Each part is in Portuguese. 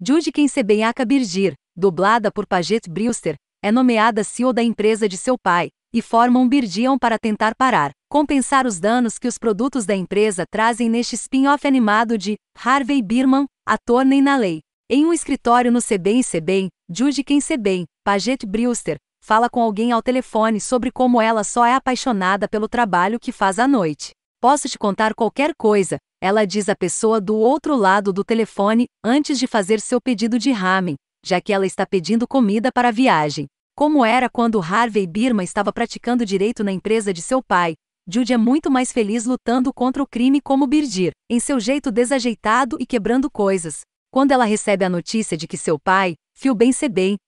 Judkin Sebenhaka Birgir, dublada por Paget Brewster, é nomeada CEO da empresa de seu pai e forma um Birdion para tentar parar, compensar os danos que os produtos da empresa trazem neste spin-off animado de Harvey Birman, ator nem na lei. Em um escritório no Sebem Sebem, Judkin Sebem, Paget Brewster, fala com alguém ao telefone sobre como ela só é apaixonada pelo trabalho que faz à noite. Posso te contar qualquer coisa, ela diz à pessoa do outro lado do telefone, antes de fazer seu pedido de ramen, já que ela está pedindo comida para a viagem. Como era quando Harvey Birman estava praticando direito na empresa de seu pai, Jude é muito mais feliz lutando contra o crime como Birdir, em seu jeito desajeitado e quebrando coisas. Quando ela recebe a notícia de que seu pai, Phil Ben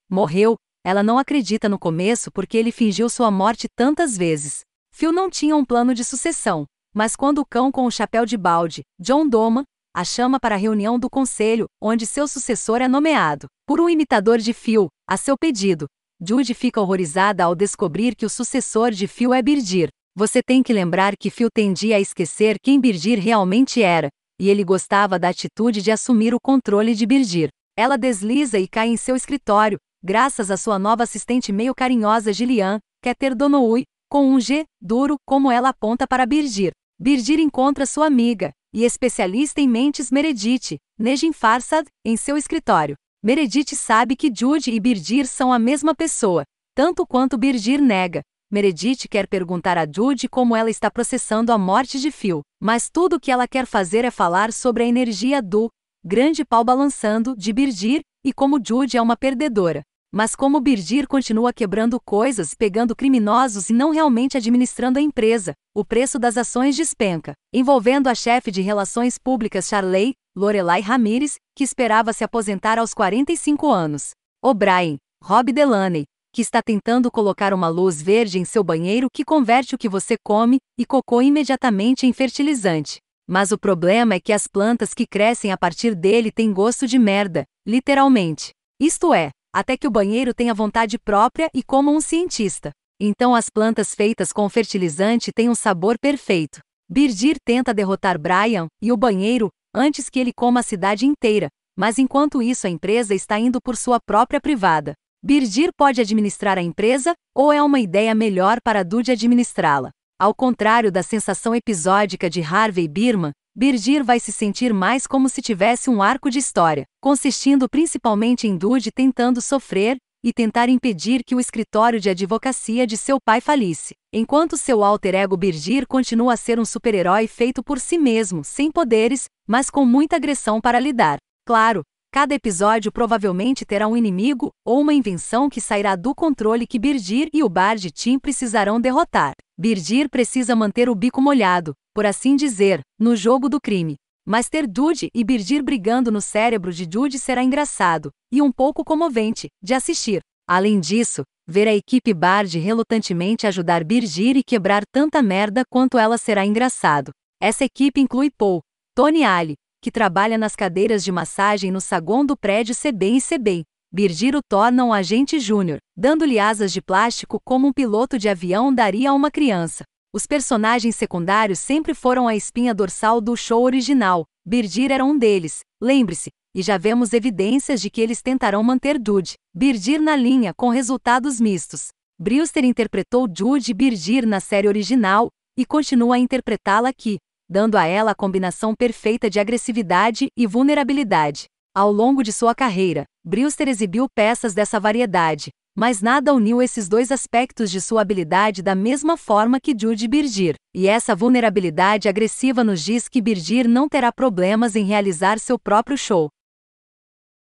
morreu, ela não acredita no começo porque ele fingiu sua morte tantas vezes. Phil não tinha um plano de sucessão, mas quando o cão com o chapéu de balde, John Doman, a chama para a reunião do conselho, onde seu sucessor é nomeado, por um imitador de Phil, a seu pedido, Jude fica horrorizada ao descobrir que o sucessor de Phil é Birdir. Você tem que lembrar que Phil tendia a esquecer quem Birdir realmente era, e ele gostava da atitude de assumir o controle de Birdir. Ela desliza e cai em seu escritório, graças à sua nova assistente meio carinhosa Gillian, quer é ter Donoui, com um G, duro, como ela aponta para Birgir. Birgir encontra sua amiga, e especialista em mentes Meredith, Nejin Farsad, em seu escritório. Meredith sabe que Jude e Birgir são a mesma pessoa, tanto quanto Birgir nega. Meredith quer perguntar a Jude como ela está processando a morte de Phil, mas tudo o que ela quer fazer é falar sobre a energia do grande pau balançando de Birgir e como Jude é uma perdedora. Mas como Birdir continua quebrando coisas, pegando criminosos e não realmente administrando a empresa, o preço das ações despenca, envolvendo a chefe de relações públicas Charley, Lorelai Ramirez, que esperava se aposentar aos 45 anos. O'Brien, Rob Delaney, que está tentando colocar uma luz verde em seu banheiro que converte o que você come e cocô imediatamente em fertilizante. Mas o problema é que as plantas que crescem a partir dele têm gosto de merda, literalmente. Isto é, até que o banheiro tenha vontade própria e como um cientista. Então as plantas feitas com fertilizante têm um sabor perfeito. Birdir tenta derrotar Brian e o banheiro antes que ele coma a cidade inteira, mas enquanto isso a empresa está indo por sua própria privada. Birdir pode administrar a empresa ou é uma ideia melhor para Dude administrá-la? Ao contrário da sensação episódica de Harvey Birman, Birgir vai se sentir mais como se tivesse um arco de história, consistindo principalmente em Dude tentando sofrer, e tentar impedir que o escritório de advocacia de seu pai falisse, enquanto seu alter ego Birgir continua a ser um super-herói feito por si mesmo, sem poderes, mas com muita agressão para lidar. Claro, Cada episódio provavelmente terá um inimigo ou uma invenção que sairá do controle que Birdir e o Bard Team precisarão derrotar. Birdir precisa manter o bico molhado, por assim dizer, no jogo do crime. Mas ter Dude e Birdir brigando no cérebro de Dude será engraçado e um pouco comovente de assistir. Além disso, ver a equipe Bard relutantemente ajudar Birgir e quebrar tanta merda quanto ela será engraçado. Essa equipe inclui Paul, Tony Ali, que trabalha nas cadeiras de massagem no saguão do prédio CB e CB. Birgiro torna um agente júnior, dando-lhe asas de plástico como um piloto de avião daria a uma criança. Os personagens secundários sempre foram a espinha dorsal do show original. Birgir era um deles, lembre-se, e já vemos evidências de que eles tentarão manter Dude, Birgir na linha com resultados mistos. Brewster interpretou Jude e Birgir na série original e continua a interpretá-la aqui, dando a ela a combinação perfeita de agressividade e vulnerabilidade. Ao longo de sua carreira, Brewster exibiu peças dessa variedade, mas nada uniu esses dois aspectos de sua habilidade da mesma forma que Judy Birgir. E essa vulnerabilidade agressiva nos diz que Birgir não terá problemas em realizar seu próprio show,